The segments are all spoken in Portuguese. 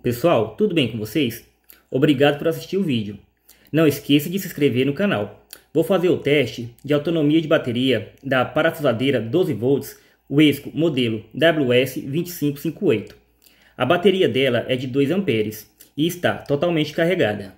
Pessoal, tudo bem com vocês? Obrigado por assistir o vídeo. Não esqueça de se inscrever no canal. Vou fazer o teste de autonomia de bateria da parafusadeira 12V Wesco modelo WS2558. A bateria dela é de 2 amperes e está totalmente carregada.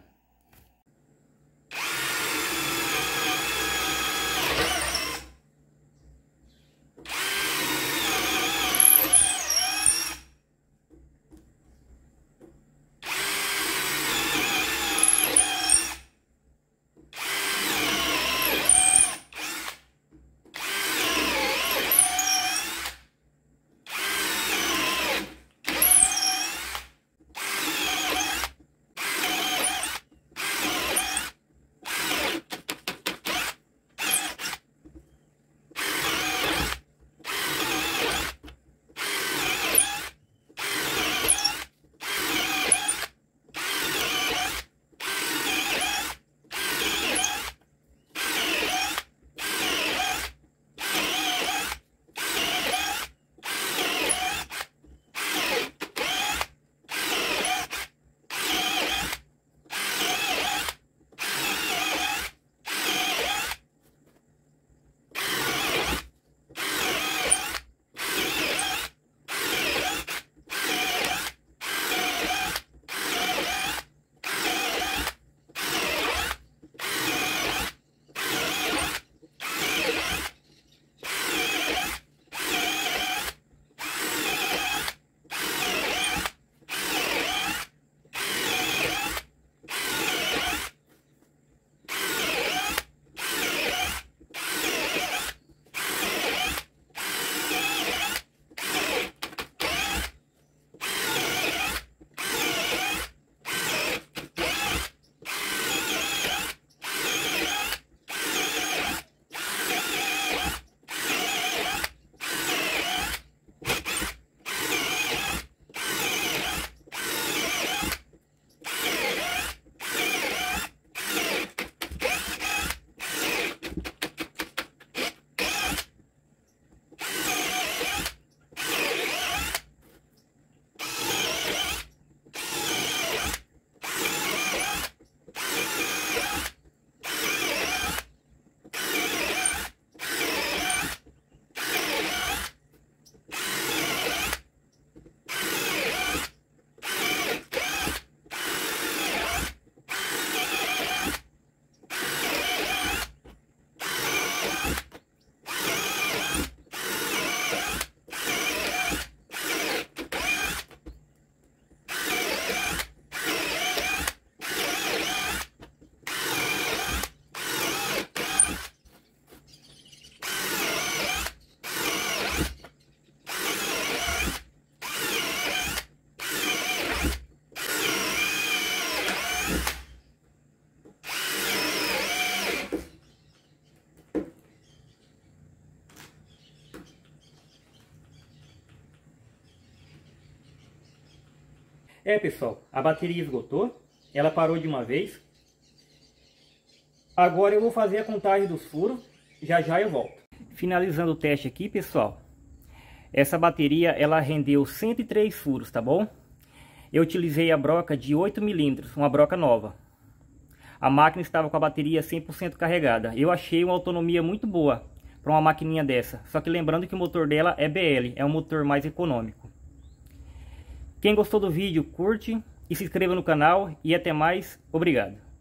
É, pessoal, a bateria esgotou, ela parou de uma vez. Agora eu vou fazer a contagem dos furos, já já eu volto. Finalizando o teste aqui, pessoal, essa bateria ela rendeu 103 furos, tá bom? Eu utilizei a broca de 8 milímetros, uma broca nova. A máquina estava com a bateria 100% carregada. Eu achei uma autonomia muito boa para uma maquininha dessa. Só que lembrando que o motor dela é BL, é um motor mais econômico. Quem gostou do vídeo, curte e se inscreva no canal e até mais. Obrigado.